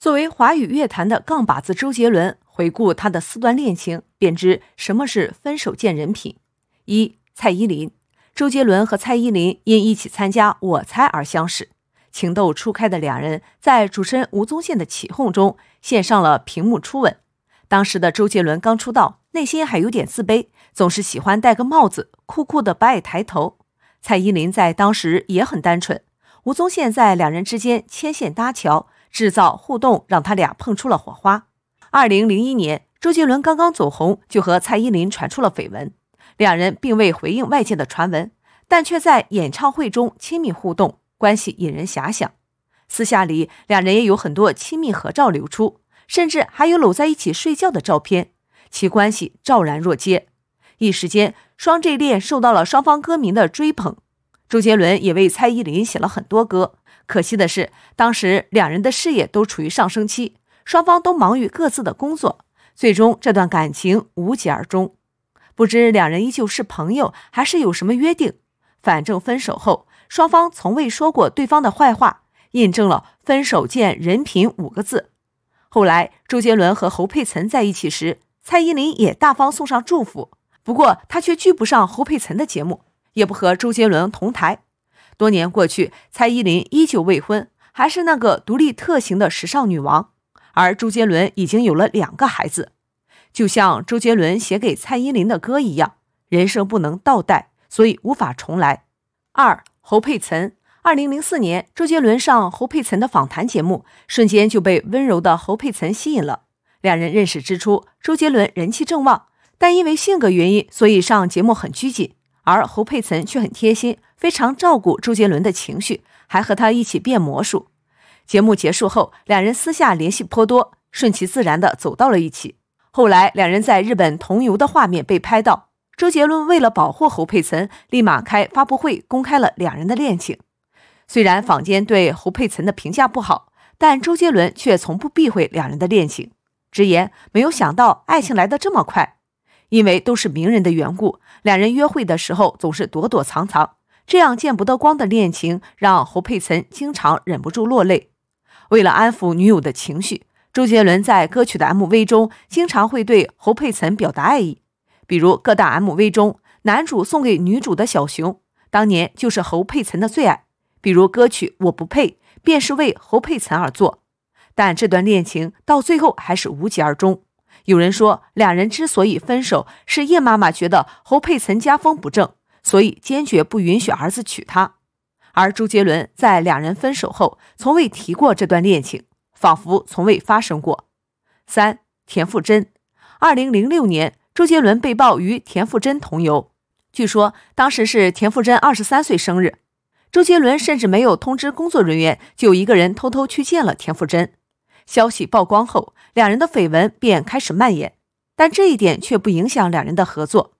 作为华语乐坛的杠把子，周杰伦回顾他的四段恋情，便知什么是分手见人品。一，蔡依林。周杰伦和蔡依林因一起参加《我猜》而相识，情窦初开的两人在主持人吴宗宪的起哄中献上了屏幕初吻。当时的周杰伦刚出道，内心还有点自卑，总是喜欢戴个帽子，酷酷的不爱抬头。蔡依林在当时也很单纯，吴宗宪在两人之间牵线搭桥。制造互动，让他俩碰出了火花。二零零一年，周杰伦刚刚走红，就和蔡依林传出了绯闻。两人并未回应外界的传闻，但却在演唱会中亲密互动，关系引人遐想。私下里，两人也有很多亲密合照流出，甚至还有搂在一起睡觉的照片，其关系昭然若揭。一时间，双 J 恋受到了双方歌迷的追捧。周杰伦也为蔡依林写了很多歌，可惜的是，当时两人的事业都处于上升期，双方都忙于各自的工作，最终这段感情无疾而终。不知两人依旧是朋友，还是有什么约定？反正分手后，双方从未说过对方的坏话，印证了“分手见人品”五个字。后来，周杰伦和侯佩岑在一起时，蔡依林也大方送上祝福，不过她却拒不上侯佩岑的节目。也不和周杰伦同台。多年过去，蔡依林依旧未婚，还是那个独立特行的时尚女王。而周杰伦已经有了两个孩子，就像周杰伦写给蔡依林的歌一样，人生不能倒带，所以无法重来。二、侯佩岑。二零零四年，周杰伦上侯佩岑的访谈节目，瞬间就被温柔的侯佩岑吸引了。两人认识之初，周杰伦人气正旺，但因为性格原因，所以上节目很拘谨。而侯佩岑却很贴心，非常照顾周杰伦的情绪，还和他一起变魔术。节目结束后，两人私下联系颇多，顺其自然的走到了一起。后来，两人在日本同游的画面被拍到，周杰伦为了保护侯佩岑，立马开发布会公开了两人的恋情。虽然坊间对侯佩岑的评价不好，但周杰伦却从不避讳两人的恋情，直言没有想到爱情来得这么快。因为都是名人的缘故，两人约会的时候总是躲躲藏藏，这样见不得光的恋情让侯佩岑经常忍不住落泪。为了安抚女友的情绪，周杰伦在歌曲的 MV 中经常会对侯佩岑表达爱意，比如各大 MV 中男主送给女主的小熊，当年就是侯佩岑的最爱；比如歌曲《我不配》便是为侯佩岑而作。但这段恋情到最后还是无疾而终。有人说，两人之所以分手，是叶妈妈觉得侯佩岑家风不正，所以坚决不允许儿子娶她。而周杰伦在两人分手后，从未提过这段恋情，仿佛从未发生过。三、田馥甄。二零零六年，周杰伦被曝与田馥甄同游，据说当时是田馥甄二十三岁生日，周杰伦甚至没有通知工作人员，就一个人偷偷去见了田馥甄。消息曝光后，两人的绯闻便开始蔓延，但这一点却不影响两人的合作。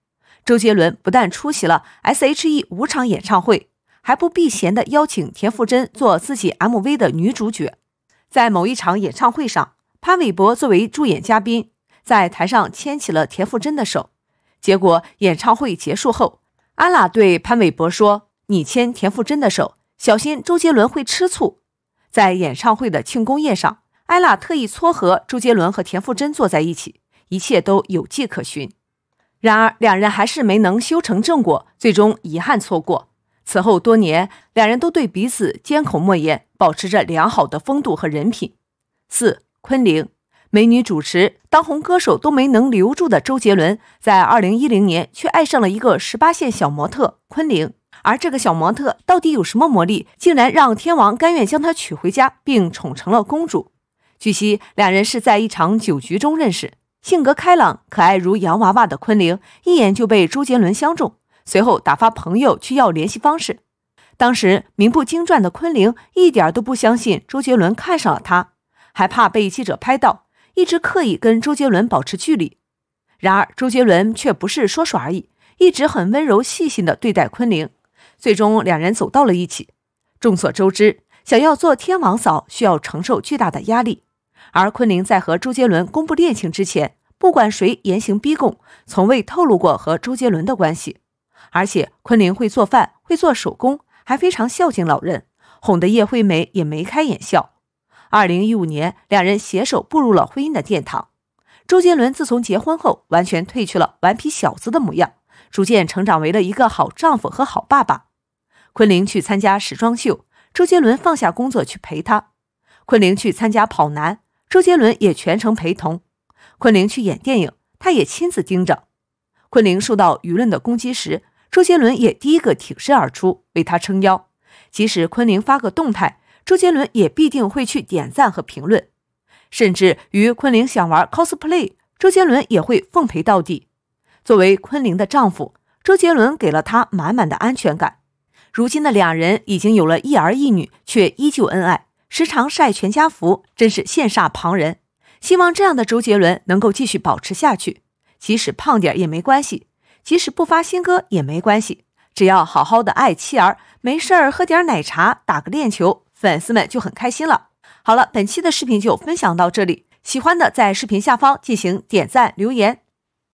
周杰伦不但出席了 S.H.E 五场演唱会，还不避嫌的邀请田馥甄做自己 M.V. 的女主角。在某一场演唱会上，潘玮柏作为助演嘉宾，在台上牵起了田馥甄的手。结果演唱会结束后，安拉对潘玮柏说：“你牵田馥甄的手，小心周杰伦会吃醋。”在演唱会的庆功宴上。艾拉特意撮合周杰伦和田馥甄坐在一起，一切都有迹可循。然而两人还是没能修成正果，最终遗憾错过。此后多年，两人都对彼此缄口莫言，保持着良好的风度和人品。四，昆凌，美女主持、当红歌手都没能留住的周杰伦，在二零一零年却爱上了一个十八线小模特昆凌。而这个小模特到底有什么魔力，竟然让天王甘愿将她娶回家，并宠成了公主？据悉，两人是在一场酒局中认识。性格开朗、可爱如洋娃娃的昆凌，一眼就被周杰伦相中，随后打发朋友去要联系方式。当时名不经传的昆凌，一点都不相信周杰伦看上了她，还怕被记者拍到，一直刻意跟周杰伦保持距离。然而，周杰伦却不是说说而已，一直很温柔细心地对待昆凌，最终两人走到了一起。众所周知，想要做天王嫂需要承受巨大的压力。而昆凌在和周杰伦公布恋情之前，不管谁严刑逼供，从未透露过和周杰伦的关系。而且昆凌会做饭，会做手工，还非常孝敬老人，哄得叶惠美也眉开眼笑。二零一五年，两人携手步入了婚姻的殿堂。周杰伦自从结婚后，完全褪去了顽皮小子的模样，逐渐成长为了一个好丈夫和好爸爸。昆凌去参加时装秀，周杰伦放下工作去陪她。昆凌去参加跑男。周杰伦也全程陪同昆凌去演电影，他也亲自盯着。昆凌受到舆论的攻击时，周杰伦也第一个挺身而出为他撑腰。即使昆凌发个动态，周杰伦也必定会去点赞和评论。甚至于昆凌想玩 cosplay，周杰伦也会奉陪到底。作为昆凌的丈夫，周杰伦给了她满满的安全感。如今的两人已经有了一儿一女，却依旧恩爱。时常晒全家福，真是羡煞旁人。希望这样的周杰伦能够继续保持下去，即使胖点也没关系，即使不发新歌也没关系，只要好好的爱妻儿，没事儿喝点奶茶，打个链球，粉丝们就很开心了。好了，本期的视频就分享到这里，喜欢的在视频下方进行点赞留言。